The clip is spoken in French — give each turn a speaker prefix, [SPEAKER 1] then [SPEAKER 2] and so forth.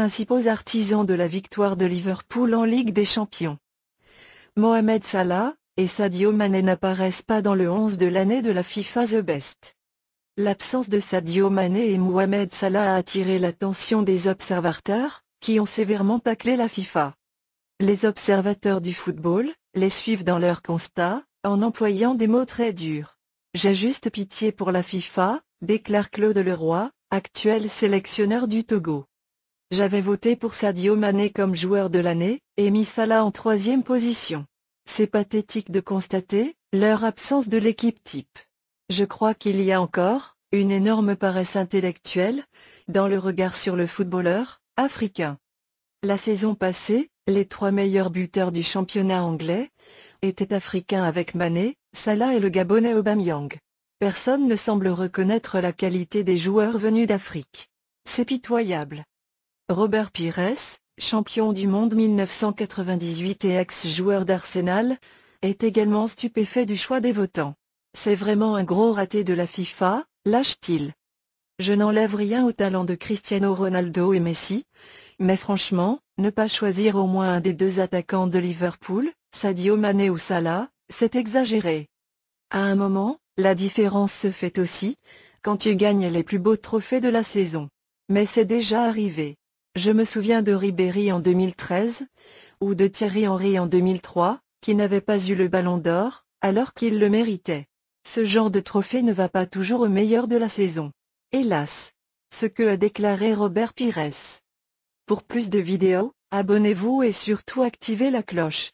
[SPEAKER 1] principaux artisans de la victoire de Liverpool en Ligue des Champions. Mohamed Salah et Sadio Mané n'apparaissent pas dans le 11 de l'année de la FIFA The Best. L'absence de Sadio Mané et Mohamed Salah a attiré l'attention des observateurs, qui ont sévèrement taclé la FIFA. Les observateurs du football les suivent dans leur constat, en employant des mots très durs. J'ai juste pitié pour la FIFA, déclare Claude Leroy, actuel sélectionneur du Togo. J'avais voté pour Sadio Mané comme joueur de l'année, et mis Salah en troisième position. C'est pathétique de constater, leur absence de l'équipe type. Je crois qu'il y a encore, une énorme paresse intellectuelle, dans le regard sur le footballeur, africain. La saison passée, les trois meilleurs buteurs du championnat anglais, étaient africains avec Mané, Salah et le Gabonais Aubameyang. Personne ne semble reconnaître la qualité des joueurs venus d'Afrique. C'est pitoyable. Robert Pires, champion du monde 1998 et ex-joueur d'Arsenal, est également stupéfait du choix des votants. C'est vraiment un gros raté de la FIFA, lâche-t-il. Je n'enlève rien au talent de Cristiano Ronaldo et Messi, mais franchement, ne pas choisir au moins un des deux attaquants de Liverpool, Sadio Mané ou Salah, c'est exagéré. À un moment, la différence se fait aussi, quand tu gagnes les plus beaux trophées de la saison. Mais c'est déjà arrivé. Je me souviens de Ribéry en 2013, ou de Thierry Henry en 2003, qui n'avait pas eu le ballon d'or, alors qu'il le méritait. Ce genre de trophée ne va pas toujours au meilleur de la saison. Hélas. Ce que a déclaré Robert Pires. Pour plus de vidéos, abonnez-vous et surtout activez la cloche.